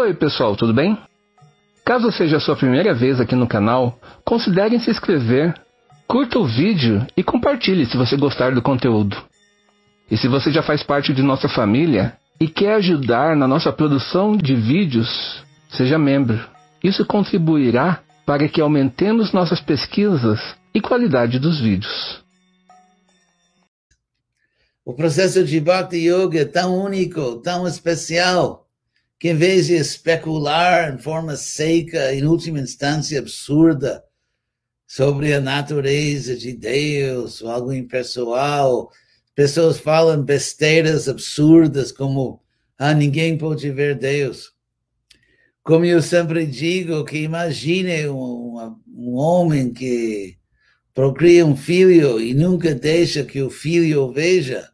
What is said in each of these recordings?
Oi, pessoal, tudo bem? Caso seja a sua primeira vez aqui no canal, considere se inscrever, curta o vídeo e compartilhe se você gostar do conteúdo. E se você já faz parte de nossa família e quer ajudar na nossa produção de vídeos, seja membro. Isso contribuirá para que aumentemos nossas pesquisas e qualidade dos vídeos. O processo de Bhakti Yoga é tão único, tão especial que em vez de especular em forma seca, em última instância absurda, sobre a natureza de Deus, ou algo impessoal, pessoas falam besteiras absurdas como ah, ninguém pode ver Deus. Como eu sempre digo, que imagine um, um homem que procria um filho e nunca deixa que o filho o veja.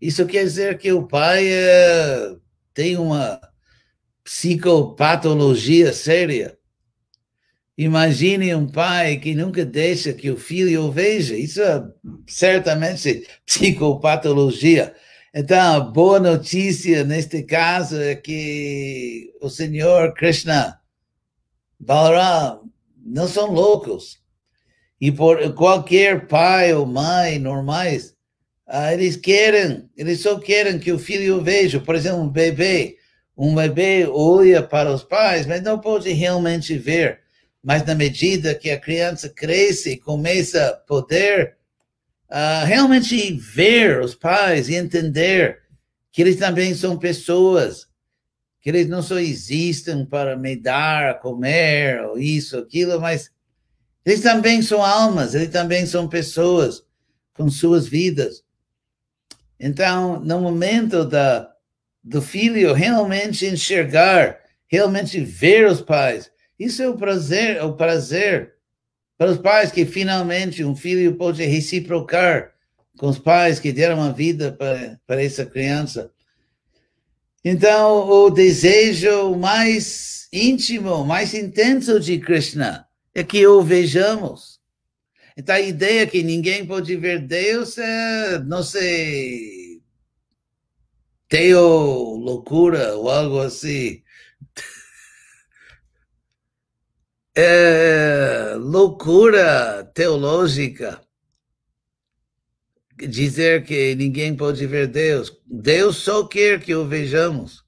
Isso quer dizer que o pai é tem uma psicopatologia séria. Imagine um pai que nunca deixa que o filho o veja. Isso é certamente psicopatologia. Então, a boa notícia neste caso é que o Senhor Krishna, Balaram, não são loucos. E por qualquer pai ou mãe normais ah, eles querem, eles só querem que o filho veja, por exemplo, um bebê, um bebê olha para os pais, mas não pode realmente ver. Mas na medida que a criança cresce e começa a poder ah, realmente ver os pais e entender que eles também são pessoas, que eles não só existem para me dar, comer, ou isso, aquilo, mas eles também são almas, eles também são pessoas com suas vidas. Então, no momento da, do filho realmente enxergar, realmente ver os pais, isso é o prazer, é o prazer para os pais que finalmente um filho pode reciprocar com os pais que deram a vida para, para essa criança. Então, o desejo mais íntimo, mais intenso de Krishna é que o vejamos. Então, a ideia que ninguém pode ver Deus é, não sei, teo loucura ou algo assim. É loucura teológica dizer que ninguém pode ver Deus. Deus só quer que o vejamos.